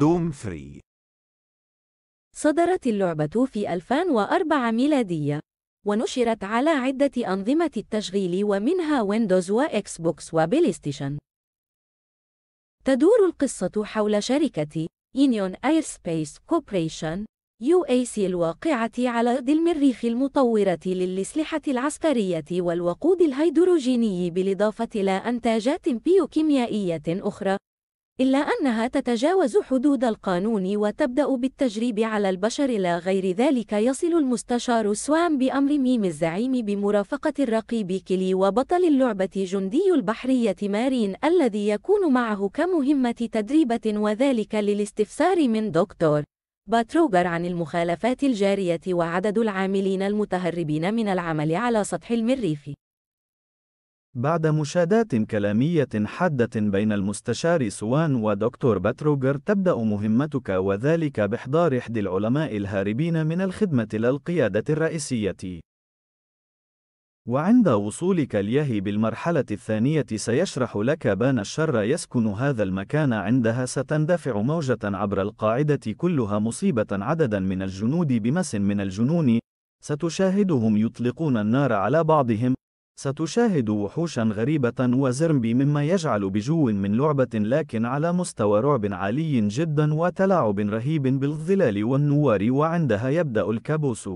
دوم فري صدرت اللعبة في 2004 ميلادية ونشرت على عدة أنظمة التشغيل ومنها ويندوز وإكس بوكس وبلايستيشن تدور القصة حول شركة إنيون اير سبيس كوبريشن يو سي الواقعة على أرض المريخ المطورة للأسلحة العسكرية والوقود الهيدروجيني بالإضافة إلى أنتاجات بيوكيميائية أخرى، إلا أنها تتجاوز حدود القانون وتبدأ بالتجريب على البشر إلى غير ذلك يصل المستشار سوام بأمر ميم الزعيم بمرافقة الرقيب كيلي وبطل اللعبة جندي البحرية مارين الذي يكون معه كمهمة تدريبة وذلك للاستفسار من دكتور باتروغر عن المخالفات الجارية وعدد العاملين المتهربين من العمل على سطح المريخ. بعد مشادات كلامية حادة بين المستشار سوان ودكتور باتروغر تبدأ مهمتك وذلك بإحضار إحدى العلماء الهاربين من الخدمة للقيادة الرئيسية. وعند وصولك اليهي بالمرحلة الثانية سيشرح لك بان الشر يسكن هذا المكان عندها ستندفع موجة عبر القاعدة كلها مصيبة عددا من الجنود بمس من الجنون ستشاهدهم يطلقون النار على بعضهم ستشاهد وحوشا غريبة وزرمبي مما يجعل بجو من لعبة لكن على مستوى رعب عالي جدا وتلاعب رهيب بالظلال والنوار وعندها يبدأ الكابوس